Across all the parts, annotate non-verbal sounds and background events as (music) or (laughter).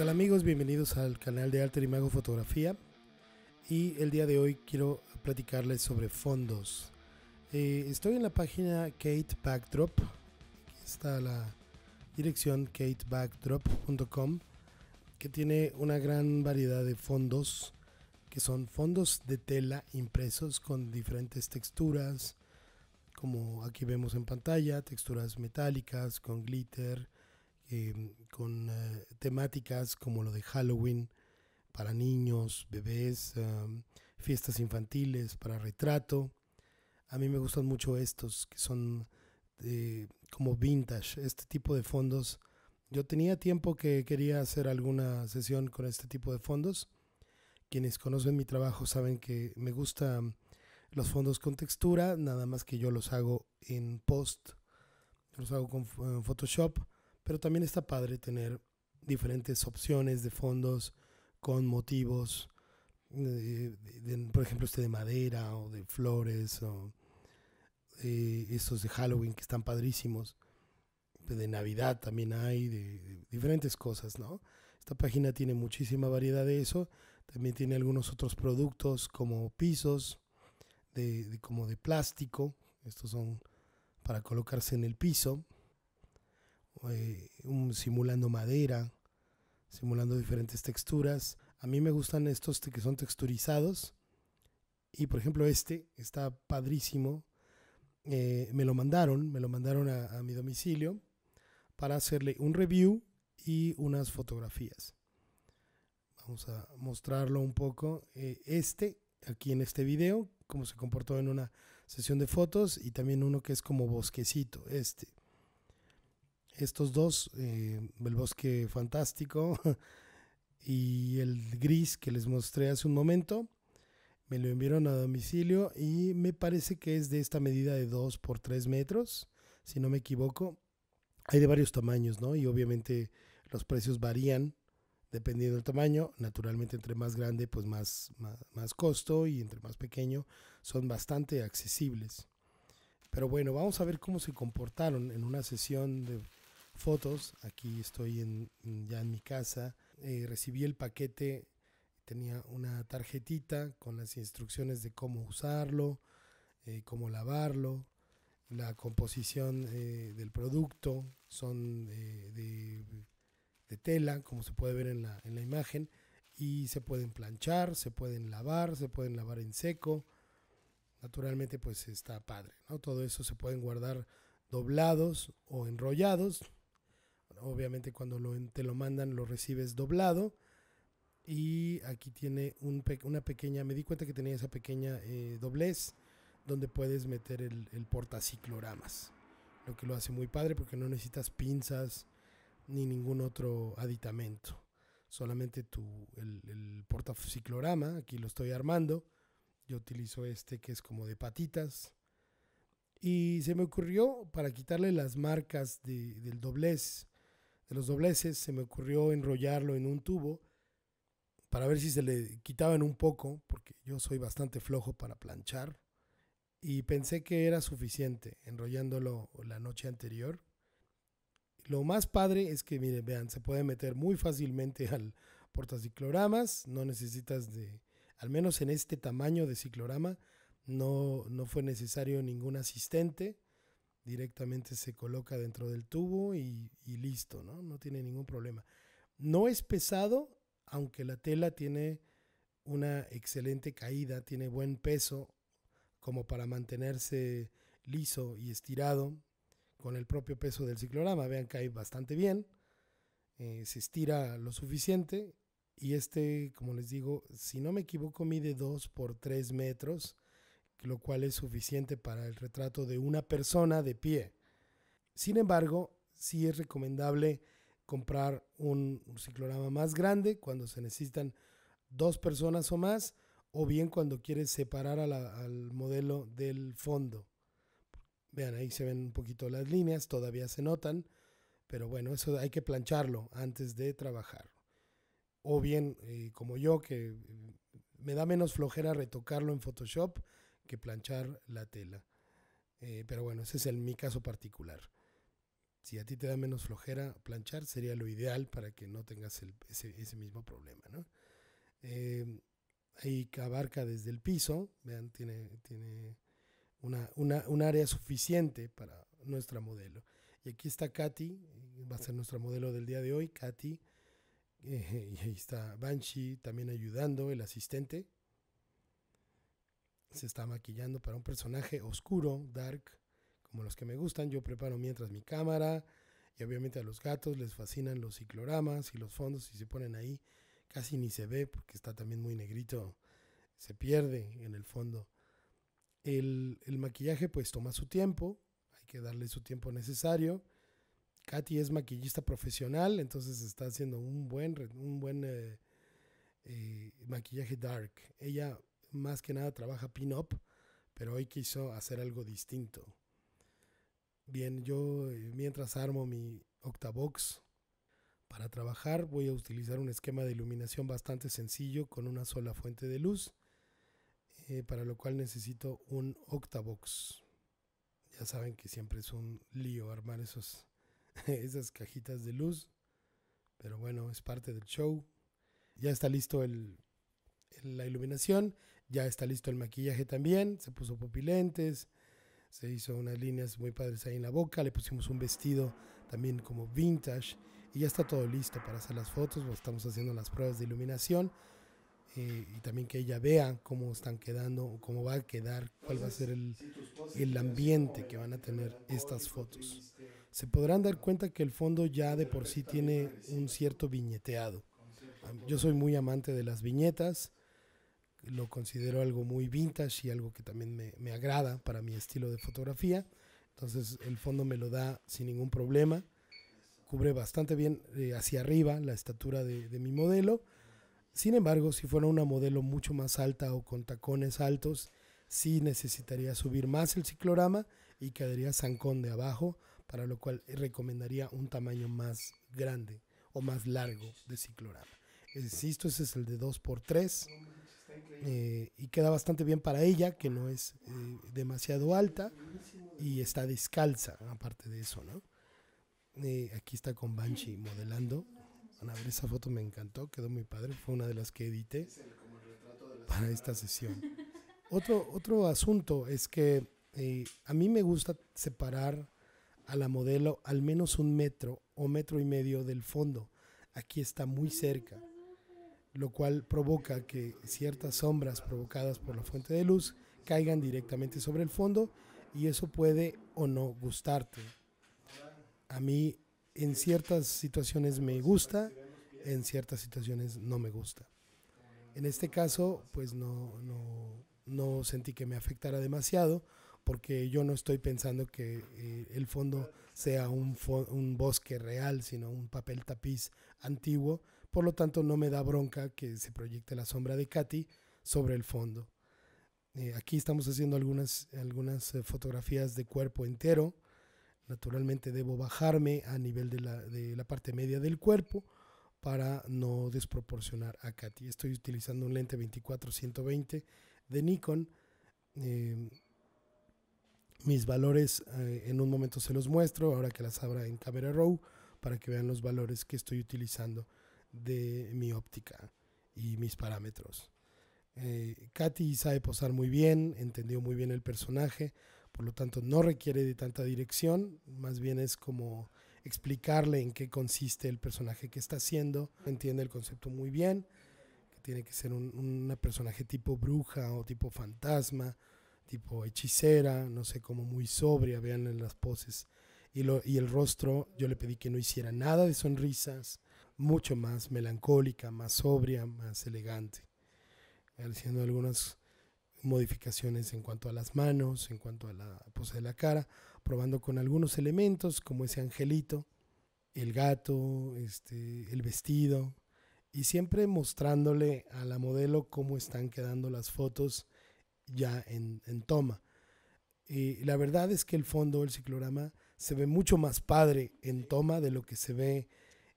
Hola amigos? Bienvenidos al canal de Alter mago Fotografía y el día de hoy quiero platicarles sobre fondos. Eh, estoy en la página Kate Backdrop, Aquí está la dirección katebackdrop.com que tiene una gran variedad de fondos que son fondos de tela impresos con diferentes texturas como aquí vemos en pantalla, texturas metálicas con glitter, Em, con eh, temáticas como lo de Halloween para niños, bebés, fiestas infantiles, para retrato. A mí me gustan mucho estos que son eh, como vintage, este tipo de fondos. Yo tenía tiempo que quería hacer alguna sesión con este tipo de fondos. Quienes conocen mi trabajo saben que me gustan los fondos con textura, nada más que yo los hago en post, los hago con eh, Photoshop pero también está padre tener diferentes opciones de fondos con motivos, eh, por ejemplo, este de madera o de flores, o eh, estos de Halloween que están padrísimos. De Navidad también hay, de, diferentes cosas, ¿no? Esta página tiene muchísima variedad de eso. También tiene algunos otros productos como pisos, de, como de plástico. Estos son para colocarse en el piso. Eh, simulando madera, simulando diferentes texturas. A mí me gustan estos que son texturizados. Y por ejemplo este está padrísimo. Eh, me lo mandaron, me lo mandaron a, mi domicilio para hacerle un review y unas fotografías. Vamos a mostrarlo un poco. Eh, este, aquí en este video, cómo se comportó en una sesión de fotos y también uno que es como bosquecito, este estos dos, eh, el bosque fantástico (laughs) y el gris que les mostré hace un momento. Me lo enviaron a domicilio y me parece que es de esta medida de 2 por 3 metros, si no me equivoco. Hay de varios tamaños, ¿no? Y obviamente los precios varían dependiendo del tamaño. Naturalmente, entre más grande, pues más, más, más costo y entre más pequeño son bastante accesibles. Pero bueno, vamos a ver cómo se comportaron en una sesión de fotos. Aquí estoy en, ya en mi casa. Eh, recibí el paquete, tenía una tarjetita con las instrucciones de cómo usarlo, eh, cómo lavarlo, la composición eh, del producto, son de, tela, como se puede ver en la, en la imagen, y se pueden planchar, se pueden lavar, se pueden lavar en seco. Naturalmente pues está padre, ¿no? Todo eso se pueden guardar doblados o enrollados obviamente cuando te lo mandan lo recibes doblado. Y aquí tiene una pequeña, me di cuenta que tenía esa pequeña eh, doblez donde puedes meter el, el portacicloramas. Lo que lo hace muy padre porque no necesitas pinzas ni ningún otro aditamento. Solamente el, portaciclorama, aquí lo estoy armando. Yo utilizo este que es como de patitas. Y se me ocurrió para quitarle las marcas del doblez de los dobleces, se me ocurrió enrollarlo en un tubo para ver si se le quitaban un poco, porque yo soy bastante flojo para planchar, y pensé que era suficiente enrollándolo la noche anterior. Lo más padre es que, miren, vean, se puede meter muy fácilmente al portacicloramas, no necesitas de, al menos en este tamaño de ciclorama, no, no fue necesario ningún asistente directamente se coloca dentro del tubo y, listo, ¿no? tiene ningún problema. No es pesado, aunque la tela tiene una excelente caída, tiene buen peso como para mantenerse liso y estirado con el propio peso del ciclorama. Vean, cae bastante bien, eh, se estira lo suficiente y este, como les digo, si no me equivoco, mide 2 por 3 metros lo cual es suficiente para el retrato de una persona de pie. Sin embargo, sí es recomendable comprar un, ciclorama más grande cuando se necesitan dos personas o más, o bien cuando quieres separar al modelo del fondo. Vean, ahí se ven un poquito las líneas, todavía se notan, pero bueno, eso hay que plancharlo antes de trabajar. O bien, eh, como yo, que eh, me da menos flojera retocarlo en Photoshop, que planchar la tela. Eh, pero bueno, ese es el, mi caso particular. Si a ti te da menos flojera, planchar sería lo ideal para que no tengas ese, mismo problema. ¿no? Eh, ahí abarca desde el piso, vean, tiene, tiene un área suficiente para nuestra modelo. Y aquí está Katy, va a ser nuestra modelo del día de hoy, Katy. (laughs) y ahí está Banshee también ayudando, el asistente, se está maquillando para un personaje oscuro, dark, como los que me gustan. Yo preparo mientras mi cámara y obviamente a los gatos les fascinan los cicloramas y los fondos y se ponen ahí. Casi ni se ve porque está también muy negrito, se pierde en el fondo. El, maquillaje pues toma su tiempo, hay que darle su tiempo necesario. Katy es maquillista profesional, entonces está haciendo un buen, un buen eh, eh, maquillaje dark. Ella más que nada trabaja pin-up, pero hoy quiso hacer algo distinto. Bien, yo eh, mientras armo mi Octavox para trabajar voy a utilizar un esquema de iluminación bastante sencillo con una sola fuente de luz, eh, para lo cual necesito un Octavox. Ya saben que siempre es un lío armar esos, (laughs) esas cajitas de luz, pero bueno, es parte del show. Ya está listo la iluminación. Ya está listo el maquillaje también, se puso pupilentes, se hizo unas líneas muy padres ahí en la boca, le pusimos un vestido también como vintage y ya está todo listo para hacer las fotos, pues, estamos haciendo las pruebas de iluminación eh, y también que ella vea cómo están quedando, cómo va a quedar, cuál va a ser el, el ambiente que van a tener estas fotos. Se podrán dar cuenta que el fondo ya de por sí tiene un cierto viñeteado. Yo soy muy amante de las viñetas lo considero algo muy vintage y algo que también me, agrada para mi estilo de fotografía. Entonces el fondo me lo da sin ningún problema. Cubre bastante bien eh, hacia arriba la estatura de, de mi modelo. Sin embargo, si fuera una modelo mucho más alta o con tacones altos, sí necesitaría subir más el ciclorama y quedaría zancón de abajo, para lo cual recomendaría un tamaño más grande o más largo de ciclorama. Insisto, ese es el de 2x3 eh, y queda bastante bien para ella, que no es eh, demasiado alta y está descalza, aparte de eso, ¿no? Eh, aquí está con Banshee modelando. a esa foto, me encantó, quedó muy padre, fue una de las que edité para esta sesión. Otro, otro asunto es que a mí me gusta separar a la modelo al menos un metro o metro y medio del fondo. Aquí está muy cerca lo cual provoca que ciertas sombras provocadas por la fuente de luz caigan directamente sobre el fondo y eso puede o no gustarte. A mí en ciertas situaciones me gusta, en ciertas situaciones no me gusta. En este caso, pues no, no, sentí que me afectara demasiado porque yo no estoy pensando que eh, el fondo sea un bosque real, sino un papel tapiz antiguo por lo tanto, no me da bronca que se proyecte la sombra de Katy sobre el fondo. Eh, aquí estamos haciendo algunas, algunas eh, fotografías de cuerpo entero. Naturalmente debo bajarme a nivel de la, parte media del cuerpo para no desproporcionar a Katy. Estoy utilizando un lente 24-120 de Nikon. Em, mis valores eh, en un momento se los muestro, ahora que las abra en Camera Row, para que vean los valores que estoy utilizando de mi óptica y mis parámetros. Eh, Katy sabe posar muy bien, entendió muy bien el personaje, por lo tanto no requiere de tanta dirección, más bien es como explicarle en qué consiste el personaje que está haciendo, entiende el concepto muy bien, que tiene que ser un, personaje tipo bruja o tipo fantasma, tipo hechicera, no sé, como muy sobria, vean en las poses y, y el rostro, yo le pedí que no hiciera nada de sonrisas, mucho más melancólica, más sobria, más elegante, haciendo algunas modificaciones en cuanto a las manos, en cuanto a la pose de la cara, probando con algunos elementos como ese angelito, el gato, este, el vestido, y siempre mostrándole a la modelo cómo están quedando las fotos ya en, en toma. Y la verdad es que el fondo del ciclorama se ve mucho más padre en toma de lo que se ve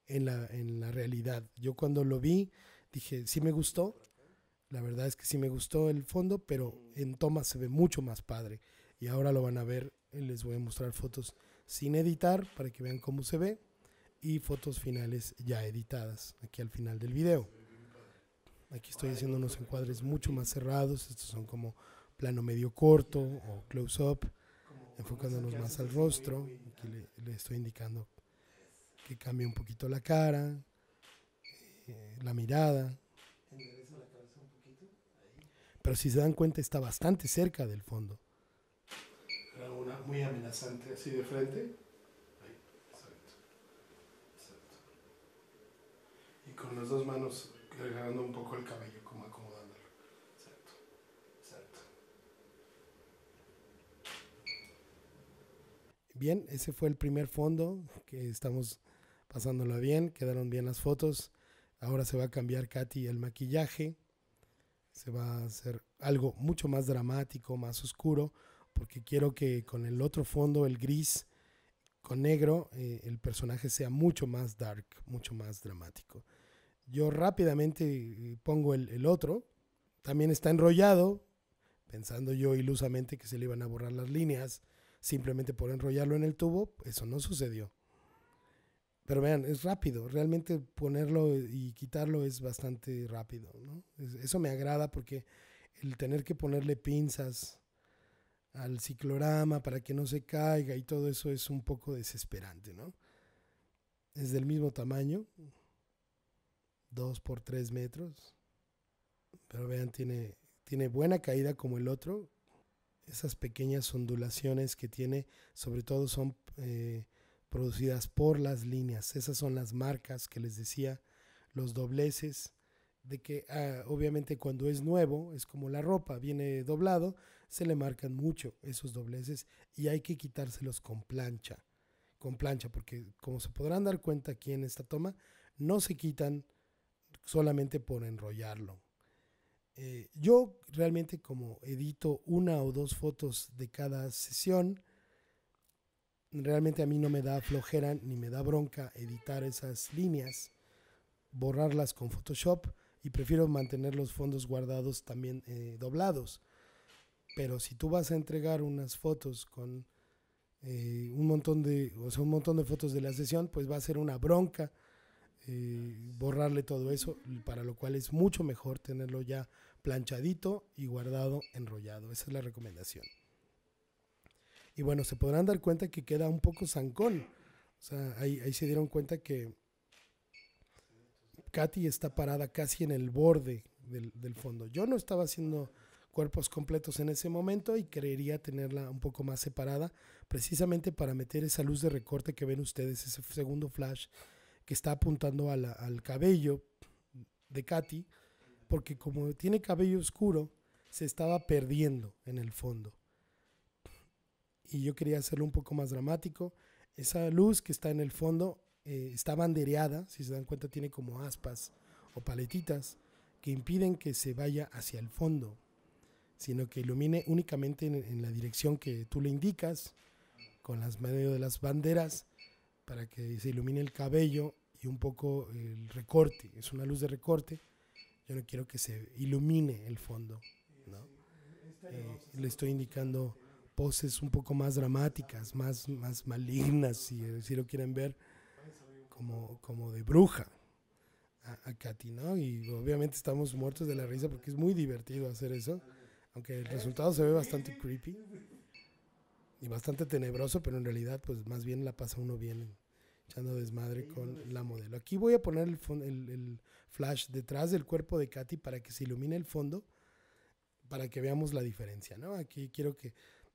en la, en la realidad. Yo cuando lo vi, dije, sí me gustó. La verdad es que sí me gustó el fondo, pero en toma se ve mucho más padre. Y ahora lo van a ver, eh, les voy a mostrar fotos sin editar para que vean cómo se ve y fotos finales ya editadas aquí al final del video. Aquí estoy haciendo unos encuadres mucho más cerrados, estos son como plano medio corto o close up, enfocándonos más al rostro. Aquí le estoy indicando cambia un poquito la cara, eh, la mirada. Pero si se dan cuenta, está bastante cerca del fondo. muy amenazante, así de frente. Y con las dos manos agarrando un poco el cabello, como acomodándolo. Bien, ese fue el primer fondo que estamos pasándola bien, quedaron bien las fotos. Ahora se va a cambiar Katy el maquillaje, se va a hacer algo mucho más dramático, más oscuro, porque quiero que con el otro fondo, el gris con negro, eh, el personaje sea mucho más dark, mucho más dramático. Yo rápidamente eh, pongo el otro, también está enrollado, pensando yo ilusamente que se le iban a borrar las líneas simplemente por enrollarlo en el tubo, eso no sucedió pero vean, es rápido, realmente ponerlo y quitarlo es bastante rápido, ¿no? Eso me agrada porque el tener que ponerle pinzas al ciclorama para que no se caiga y todo eso es un poco desesperante, ¿no? Es del mismo tamaño, 2 por 3 metros, pero vean, tiene, tiene buena caída como el otro, esas pequeñas ondulaciones que tiene, sobre todo son... Eh, producidas por las líneas. Esas son las marcas que les decía, los dobleces, de que ah, obviamente cuando es nuevo, es como la ropa, viene doblado, se le marcan mucho esos dobleces y hay que quitárselos con plancha, con plancha, porque como se podrán dar cuenta aquí en esta toma, no se quitan solamente por enrollarlo. Eh, yo realmente como edito una o dos fotos de cada sesión, realmente a mí no me da flojera ni me da bronca editar esas líneas, borrarlas con Photoshop y prefiero mantener los fondos guardados también eh, doblados. Pero si tú vas a entregar unas fotos con eh, un montón de, un montón de fotos de la sesión, pues va a ser una bronca eh, borrarle todo eso, para lo cual es mucho mejor tenerlo ya planchadito y guardado, enrollado. Esa es la recomendación. Y bueno, se podrán dar cuenta que queda un poco zancón. O sea, ahí, ahí se dieron cuenta que Katy está parada casi en el borde del, fondo. Yo no estaba haciendo cuerpos completos en ese momento y creería tenerla un poco más separada, precisamente para meter esa luz de recorte que ven ustedes, ese segundo flash que está apuntando al cabello de Katy, porque como tiene cabello oscuro, se estaba perdiendo en el fondo y yo quería hacerlo un poco más dramático. Esa luz que está en el fondo eh, está bandereada, si se dan cuenta tiene como aspas o paletitas que impiden que se vaya hacia el fondo, sino que ilumine únicamente en, la dirección que tú le indicas, con las medio de las banderas, para que se ilumine el cabello y un poco el recorte. Es una luz de recorte. Yo no quiero que se ilumine el fondo. ¿no? Eh, le estoy indicando poses un poco más dramáticas, más, más malignas, si, si lo quieren ver, como, como de bruja a, Katy, ¿no? Y obviamente estamos muertos de la risa porque es muy divertido hacer eso, aunque el resultado se ve bastante creepy y bastante tenebroso, pero en realidad pues más bien la pasa uno bien echando desmadre con la modelo. Aquí voy a poner el, el flash detrás del cuerpo de Katy para que se ilumine el fondo, para que veamos la diferencia, ¿no? Aquí quiero que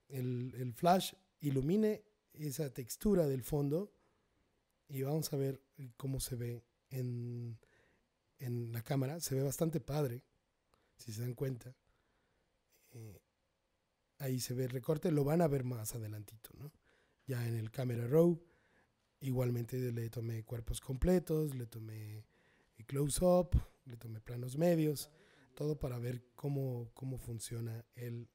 el, el flash ilumine esa textura del fondo y vamos a ver cómo se ve en, en la cámara. Se ve bastante padre, si se dan cuenta. Eh, ahí se ve el recorte, lo van a ver más adelantito, ¿no? Ya en el Camera Row, igualmente le tomé cuerpos completos, le tomé close-up, le tomé planos medios, todo para ver cómo, cómo funciona el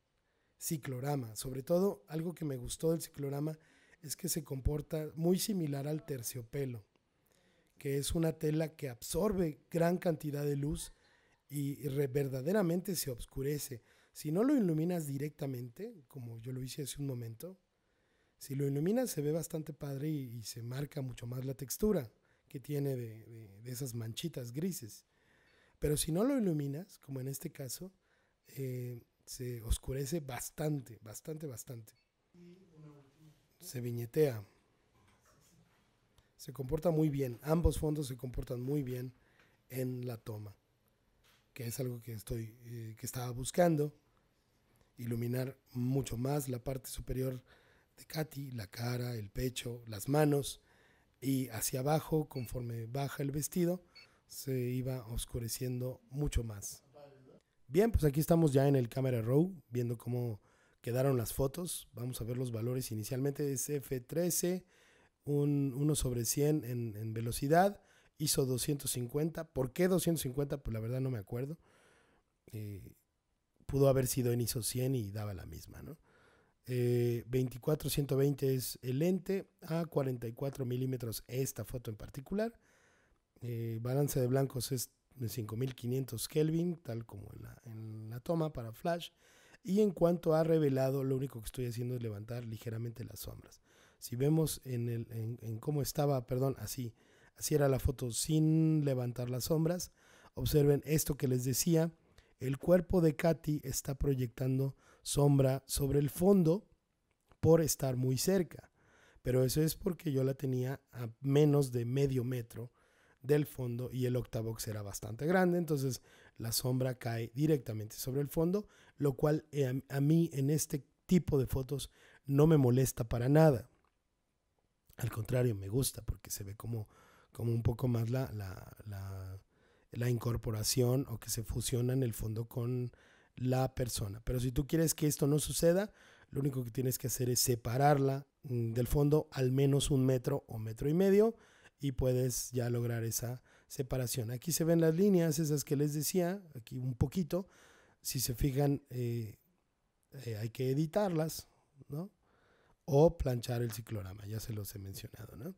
ciclorama. Sobre todo, algo que me gustó del ciclorama es que se comporta muy similar al terciopelo, que es una tela que absorbe gran cantidad de luz y verdaderamente se oscurece. Si no lo iluminas directamente, como yo lo hice hace un momento, si lo iluminas se ve bastante padre y, se marca mucho más la textura que tiene de, esas manchitas grises. Pero si no lo iluminas, como en este caso, eh, se oscurece bastante, bastante, bastante. Se viñetea. Se comporta muy bien. Ambos fondos se comportan muy bien en la toma, que es algo que estoy, eh, que estaba buscando. Iluminar mucho más la parte superior de Katy, la cara, el pecho, las manos y hacia abajo, conforme baja el vestido, se iba oscureciendo mucho más. Bien, pues aquí estamos ya en el Camera Row, viendo cómo quedaron las fotos. Vamos a ver los valores inicialmente. Es F13, 1 sobre 100 en, velocidad. Hizo 250. ¿Por qué 250? Pues la verdad no me acuerdo. Eh, pudo haber sido en ISO 100 y daba la misma, ¿no? 24-120 eh, es el lente, a 44 milímetros esta foto en particular. Eh, balance de blancos es de 5500 Kelvin, tal como en la, toma para flash. Y en cuanto ha revelado, lo único que estoy haciendo es levantar ligeramente las sombras. Si vemos en, el, cómo estaba, perdón, así, así era la foto sin levantar las sombras, observen esto que les decía, el cuerpo de Katy está proyectando sombra sobre el fondo por estar muy cerca, pero eso es porque yo la tenía a menos de medio metro del fondo y el octavox era bastante grande, entonces la sombra cae directamente sobre el fondo, lo cual eh, a mí en este tipo de fotos no me molesta para nada. Al contrario, me gusta porque se ve como, como un poco más la, la, la, la incorporación o que se fusiona en el fondo con la persona. Pero si tú quieres que esto no suceda, lo único que tienes que hacer es separarla mm, del fondo al menos un metro o metro y medio y puedes ya lograr esa separación. Aquí se ven las líneas, esas que les decía, aquí un poquito. Si se fijan, eh, eh, hay que editarlas, ¿no? O planchar el ciclorama, ya se los he mencionado, ¿no?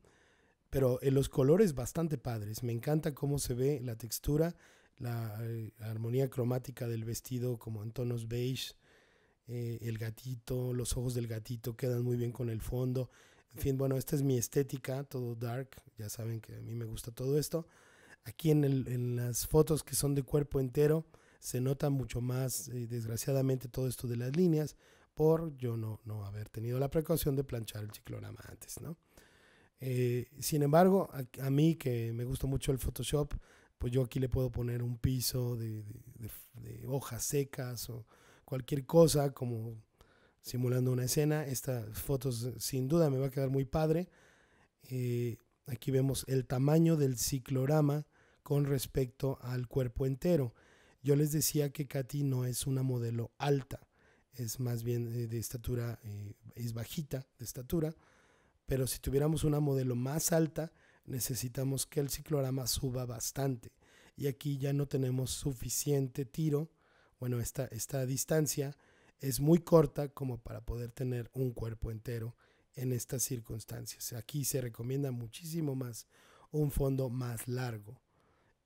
Pero en eh, los colores bastante padres, me encanta cómo se ve la textura, la, la armonía cromática del vestido como en tonos beige, el gatito, los ojos del gatito quedan muy bien con el fondo. En fin, bueno, esta es mi estética, todo dark, ya saben que a mí me gusta todo esto. Aquí en, las fotos que son de cuerpo entero se nota mucho más, eh, desgraciadamente, todo esto de las líneas por yo no, no haber tenido la precaución de planchar el ciclorama antes, ¿no? Eh, sin embargo, a, mí que me gusta mucho el Photoshop, pues yo aquí le puedo poner un piso de hojas secas o cualquier cosa como simulando una escena. Estas fotos sin duda me va a quedar muy padre. Eh, aquí vemos el tamaño del ciclorama con respecto al cuerpo entero. Yo les decía que Katy no es una modelo alta, es más bien eh, de estatura, eh, es bajita de estatura, pero si tuviéramos una modelo más alta, necesitamos que el ciclorama suba bastante. Y aquí ya no tenemos suficiente tiro, bueno, esta distancia es muy corta como para poder tener un cuerpo entero en estas circunstancias. Aquí se recomienda muchísimo más un fondo más largo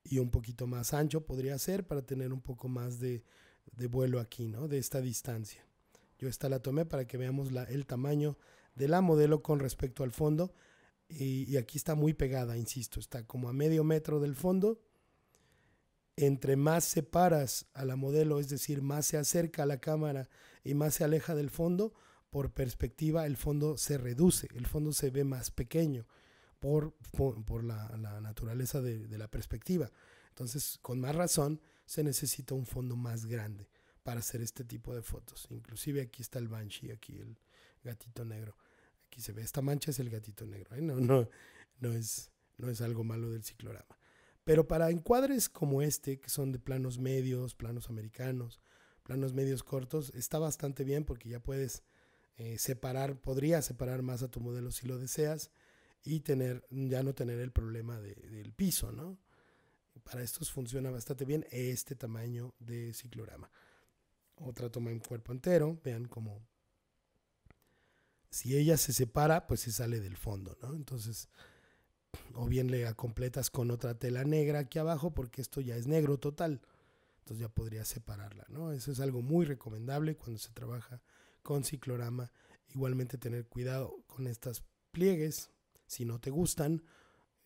y un poquito más ancho podría ser para tener un poco más de, vuelo aquí, ¿no? De esta distancia. Yo esta la tomé para que veamos el tamaño de la modelo con respecto al fondo. Y, y, aquí está muy pegada, insisto, está como a medio metro del fondo entre más separas a la modelo, es decir, más se acerca a la cámara y más se aleja del fondo, por perspectiva el fondo se reduce, el fondo se ve más pequeño por, por, la, naturaleza de, la perspectiva. Entonces, con más razón, se necesita un fondo más grande para hacer este tipo de fotos. Inclusive aquí está el Banshee, aquí el gatito negro. Aquí se ve, esta mancha es el gatito negro, ¿eh? no, no, es, no es algo malo del ciclorama. Pero para encuadres como este, que son de planos medios, planos americanos, planos medios cortos, está bastante bien porque ya puedes eh, separar, podría separar más a tu modelo si lo deseas y tener, ya no tener el problema del piso, ¿no? Para estos funciona bastante bien este tamaño de ciclorama. Otra toma en cuerpo entero, vean cómo si ella se separa, pues se sale del fondo, ¿no? Entonces, o bien le completas con otra tela negra aquí abajo porque esto ya es negro total. Entonces ya podrías separarla, ¿no? Eso es algo muy recomendable cuando se trabaja con ciclorama. Igualmente tener cuidado con estas pliegues. Si no te gustan,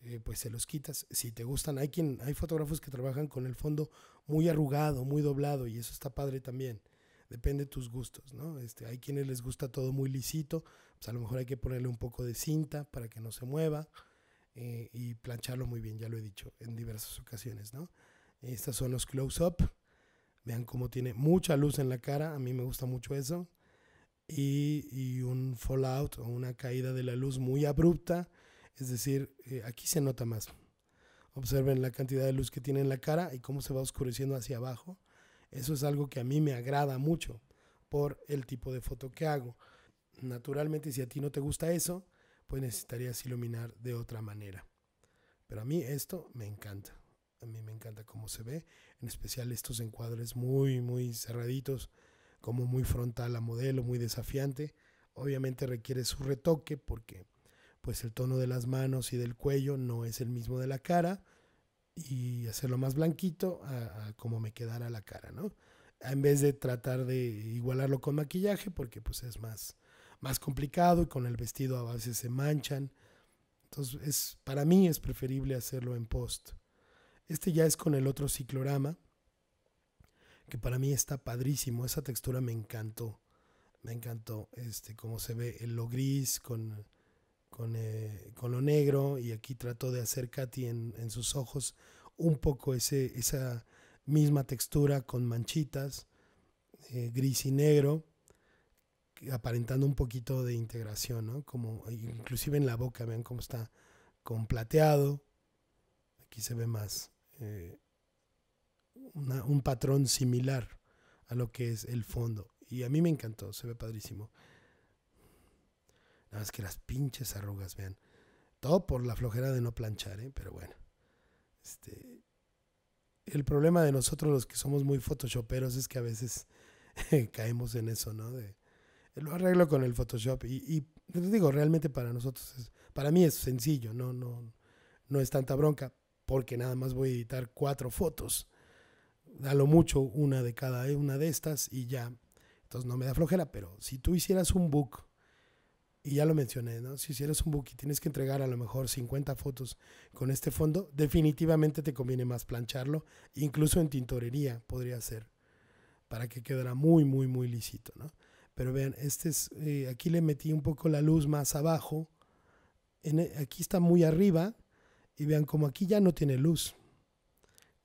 eh, pues se los quitas. Si te gustan, hay quien, hay fotógrafos que trabajan con el fondo muy arrugado, muy doblado, y eso está padre también. Depende de tus gustos, ¿no? Este, hay quienes les gusta todo muy lisito, pues a lo mejor hay que ponerle un poco de cinta para que no se mueva. Eh, y plancharlo muy bien, ya lo he dicho en diversas ocasiones, ¿no? Estos son los close-up. Vean cómo tiene mucha luz en la cara, a mí me gusta mucho eso. Y, y un fallout o una caída de la luz muy abrupta, es decir, eh, aquí se nota más. Observen la cantidad de luz que tiene en la cara y cómo se va oscureciendo hacia abajo. Eso es algo que a mí me agrada mucho por el tipo de foto que hago. Naturalmente, si a ti no te gusta eso, pues necesitarías iluminar de otra manera. Pero a mí esto me encanta. A mí me encanta cómo se ve, en especial estos encuadres muy, muy cerraditos, como muy frontal a modelo, muy desafiante. Obviamente requiere su retoque porque pues el tono de las manos y del cuello no es el mismo de la cara y hacerlo más blanquito a, a como me quedara la cara, ¿no? En vez de tratar de igualarlo con maquillaje porque pues es más, más complicado y con el vestido a veces se manchan. Entonces, para mí es preferible hacerlo en post. Este ya es con el otro ciclorama, que para mí está padrísimo. Esa textura me encantó. Me encantó este, cómo se ve el lo gris con, con, eh, lo negro. Y aquí trató de hacer Katy en, en sus ojos un poco esa misma textura con manchitas, eh, gris y negro aparentando un poquito de integración, ¿no? Como e inclusive en la boca, vean cómo está con plateado. Aquí se ve más eh, un patrón similar a lo que es el fondo. Y a mí me encantó, se ve padrísimo. Nada más que las pinches arrugas, vean. Todo por la flojera de no planchar, ¿eh? pero bueno. Este, el problema de nosotros los que somos muy photoshoperos es que a veces (laughs) caemos en eso, ¿no? De, lo arreglo con el Photoshop. Y, les digo, realmente para nosotros, para mí es sencillo, no, no, es tanta bronca, porque nada más voy a editar cuatro fotos. A lo mucho una de cada eh, una de estas y ya. Entonces no me da flojera, pero si tú hicieras un book, y ya lo mencioné, ¿no? Si hicieras un book y tienes que entregar a lo mejor 50 fotos con este fondo, definitivamente te conviene más plancharlo, incluso en tintorería podría ser, para que quedara muy, muy, muy lisito, ¿no? Pero vean, este eh, aquí le metí un poco la luz más abajo. E, aquí está muy arriba y vean como aquí ya no tiene luz.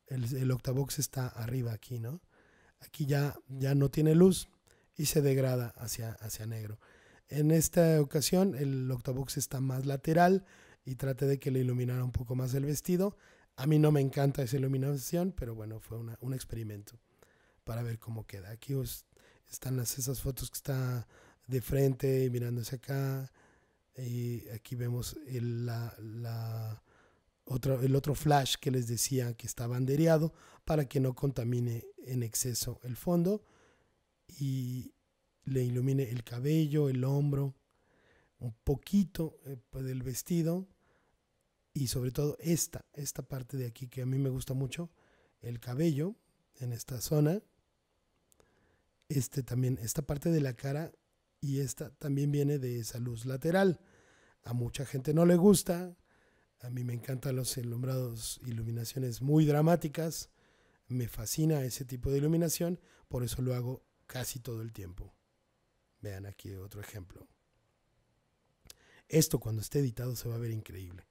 El, octavox está arriba aquí, ¿no? Aquí ya, ya no tiene luz y se degrada hacia, hacia negro. En esta ocasión el octavox está más lateral y traté de que le iluminara un poco más el vestido. A mí no me encanta esa iluminación, pero bueno, fue un experimento para ver cómo queda. Aquí os están esas fotos que está de frente mirándose acá. Y aquí vemos el, la, la otro, el otro flash que les decía que está bandereado para que no contamine en exceso el fondo y le ilumine el cabello, el hombro, un poquito eh, pues, del vestido y sobre todo esta, esta parte de aquí que a mí me gusta mucho, el cabello en esta zona este también, esta parte de la cara y esta también viene de esa luz lateral. A mucha gente no le gusta, a mí me encantan los alumbrados, iluminaciones muy dramáticas, me fascina ese tipo de iluminación, por eso lo hago casi todo el tiempo. Vean aquí otro ejemplo. Esto cuando esté editado se va a ver increíble.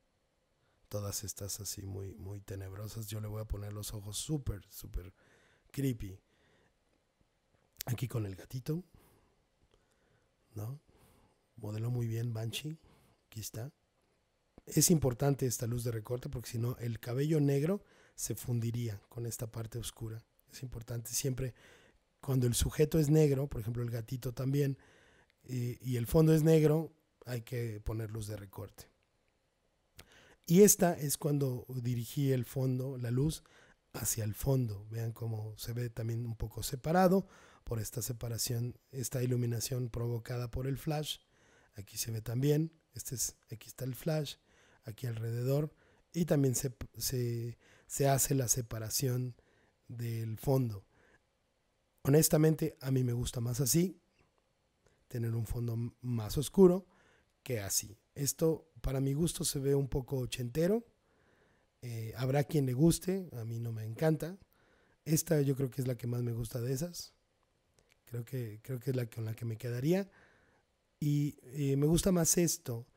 Todas estas así muy, muy tenebrosas. Yo le voy a poner los ojos súper, súper creepy. Aquí con el gatito, ¿no? muy bien Banshee, aquí está. Es importante esta luz de recorte porque si no el cabello negro se fundiría con esta parte oscura. Es importante siempre cuando el sujeto es negro, por ejemplo el gatito también, y el fondo es negro, hay que poner luz de recorte. Y esta es cuando dirigí el fondo, la luz, hacia el fondo. Vean cómo se ve también un poco separado por esta separación, esta iluminación provocada por el flash. Aquí se ve también, este es, aquí está el flash, aquí alrededor, y también se, hace la separación del fondo. Honestamente, a mí me gusta más así, tener un fondo más oscuro que así. Esto, para mi gusto, se ve un poco ochentero. Eh, habrá quien le guste, a mí no me encanta. Esta yo creo que es la que más me gusta de esas. Creo que, creo que es la con la que me quedaría. Y eh, me gusta más esto.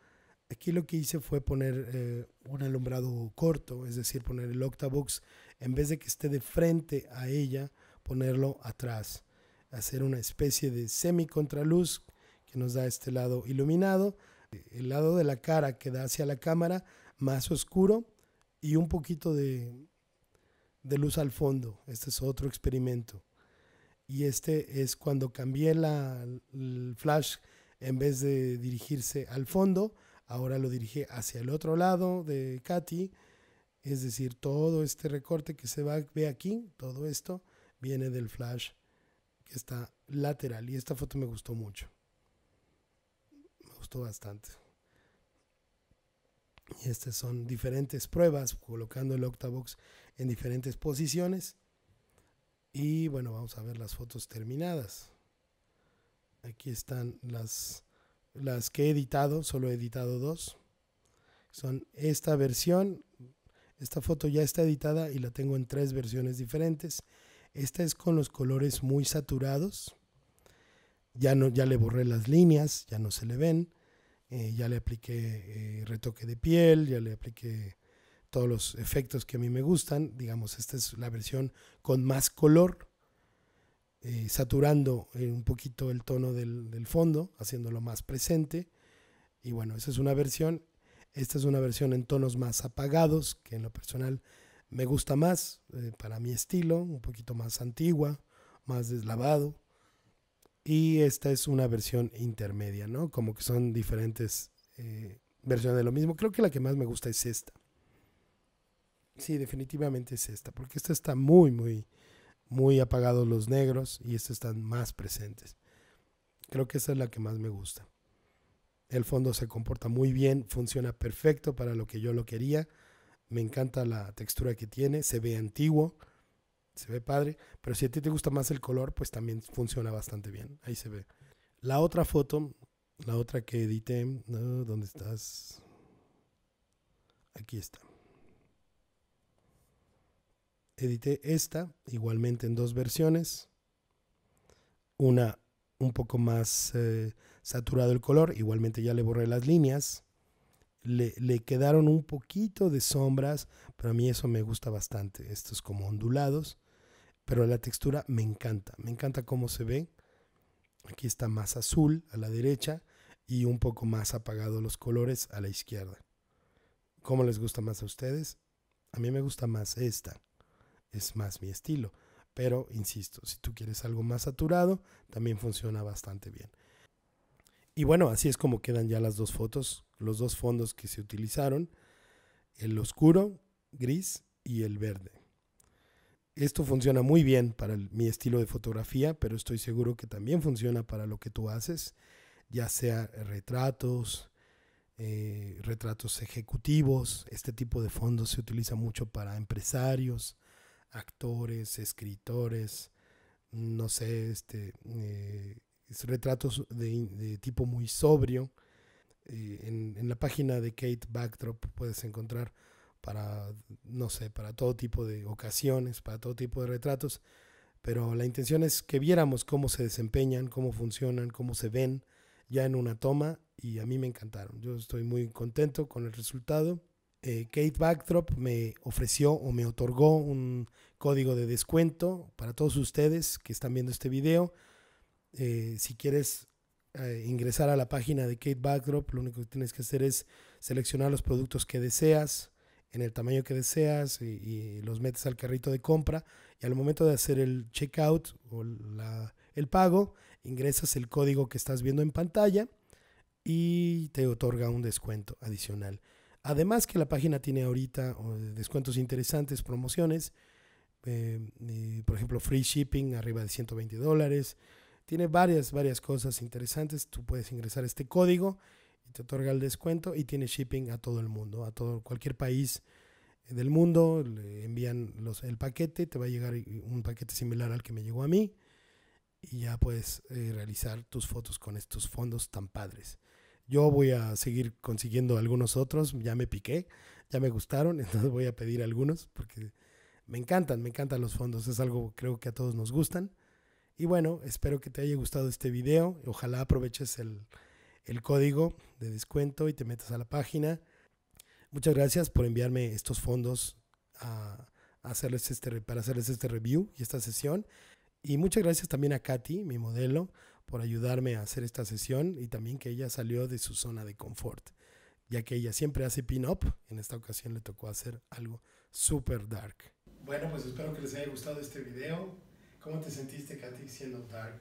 Aquí lo que hice fue poner eh, un alumbrado corto, es decir, poner el Octabox, en vez de que esté de frente a ella, ponerlo atrás. Hacer una especie de semi-contraluz que nos da este lado iluminado, el lado de la cara que da hacia la cámara más oscuro y un poquito de, de luz al fondo. Este es otro experimento y este es cuando cambié el flash en vez de dirigirse al fondo, ahora lo dirige hacia el otro lado de Katy, es decir, todo este recorte que se va, ve aquí, todo esto viene del flash que está lateral y esta foto me gustó mucho, me gustó bastante. Y estas son diferentes pruebas colocando el octavox en diferentes posiciones y bueno, vamos a ver las fotos terminadas. Aquí están las, las que he editado, solo he editado dos. Son esta versión, esta foto ya está editada y la tengo en tres versiones diferentes. Esta es con los colores muy saturados. Ya, no, ya le borré las líneas, ya no se le ven. Eh, ya le apliqué eh, retoque de piel, ya le apliqué todos los efectos que a mí me gustan. Digamos, esta es la versión con más color, eh, saturando eh, un poquito el tono del, fondo, haciéndolo más presente. Y bueno, esa es una versión. Esta es una versión en tonos más apagados, que en lo personal me gusta más eh, para mi estilo, un poquito más antigua, más deslavado. Y esta es una versión intermedia, ¿no? Como que son diferentes versiones de lo mismo. Creo que la que más me gusta es esta. Sí, definitivamente es esta, porque esta está muy, muy, muy apagados los negros y estos están más presentes. Creo que esa es la que más me gusta. El fondo se comporta muy bien, funciona perfecto para lo que yo lo quería. Me encanta la textura que tiene, se ve antiguo, se ve padre, pero si a ti te gusta más el color, pues también funciona bastante bien. Ahí se ve. La otra foto, la otra que edité, ¿dónde estás? Aquí está edité esta, igualmente en dos versiones. Una un poco más eh, saturado el color, igualmente ya le borré las líneas. Le, le, quedaron un poquito de sombras, pero a mí eso me gusta bastante. Estos como ondulados, pero la textura me encanta, me encanta cómo se ve. Aquí está más azul a la derecha y un poco más apagado los colores a la izquierda. ¿Cómo les gusta más a ustedes? A mí me gusta más esta es más mi estilo. Pero, insisto, si tú quieres algo más saturado, también funciona bastante bien. Y bueno, así es como quedan ya las dos fotos, los dos fondos que se utilizaron, el oscuro, gris y el verde. Esto funciona muy bien para mi estilo de fotografía, pero estoy seguro que también funciona para lo que tú haces, ya sea retratos, eh, retratos ejecutivos, este tipo de fondos se utiliza mucho para empresarios, actores, escritores, no sé, este, eh, retratos de, tipo muy sobrio. Eh, en, la página de Kate Backdrop puedes encontrar para, no sé, para todo tipo de ocasiones, para todo tipo de retratos, pero la intención es que viéramos cómo se desempeñan, cómo funcionan, cómo se ven ya en una toma y a mí me encantaron. Yo estoy muy contento con el resultado eh, Kate Backdrop me ofreció o me otorgó un código de descuento para todos ustedes que están viendo este video. Eh, si quieres eh, ingresar a la página de Kate Backdrop, lo único que tienes que hacer es seleccionar los productos que deseas en el tamaño que deseas y, los metes al carrito de compra y al momento de hacer el checkout o el pago, ingresas el código que estás viendo en pantalla y te otorga un descuento adicional. Además que la página tiene ahorita descuentos interesantes, promociones, eh, eh, por ejemplo, free shipping arriba de 120 dólares. Tiene varias, varias cosas interesantes. Tú puedes ingresar este código y te otorga el descuento y tiene shipping a todo el mundo, a todo cualquier país del mundo. envían el paquete, te va a llegar un paquete similar al que me llegó a mí y ya puedes eh, realizar tus fotos con estos fondos tan padres. Yo voy a seguir consiguiendo algunos otros, ya me piqué, ya me gustaron, (laughs) entonces voy a pedir algunos porque me encantan, me encantan los fondos, es algo creo que a todos nos gustan. Y bueno, espero que te haya gustado este video, ojalá aproveches el, código de descuento y te metas a la página. Muchas gracias por enviarme estos fondos a hacerles este, para hacerles este review y esta sesión. Y muchas gracias también a Katy, mi modelo, por ayudarme a hacer esta sesión y también que ella salió de su zona de confort, ya que ella siempre hace pin-up, en esta ocasión le tocó hacer algo super dark. Bueno, pues espero que les haya gustado este video. ¿Cómo te sentiste, Katy, siendo dark?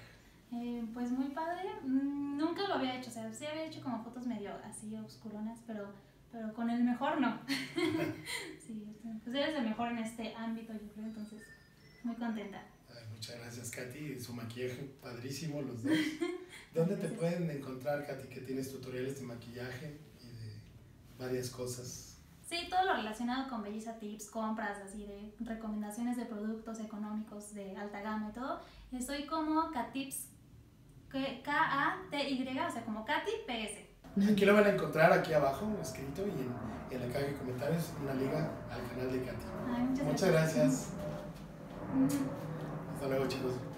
Eh, pues muy padre, mm, nunca lo había hecho, o sea, sí había hecho como fotos medio así oscuronas, pero, pero con el mejor no. (laughs) sí, pues eres el mejor en este ámbito, yo creo, entonces muy contenta. Muchas gracias, Katy. Su maquillaje padrísimo, los dos. (laughs) ¿Dónde te pueden encontrar, Katy, que tienes tutoriales de maquillaje y de varias cosas? Sí, todo lo relacionado con belleza tips, compras, así de recomendaciones de productos económicos de alta gama y todo. Estoy como Katips, K-A-T-Y, o sea, como Katy PS. Aquí lo van a encontrar aquí abajo, escrito, y en, la caja de comentarios, una liga al canal de Katy. muchas, gracias. Hasta luego, chicos.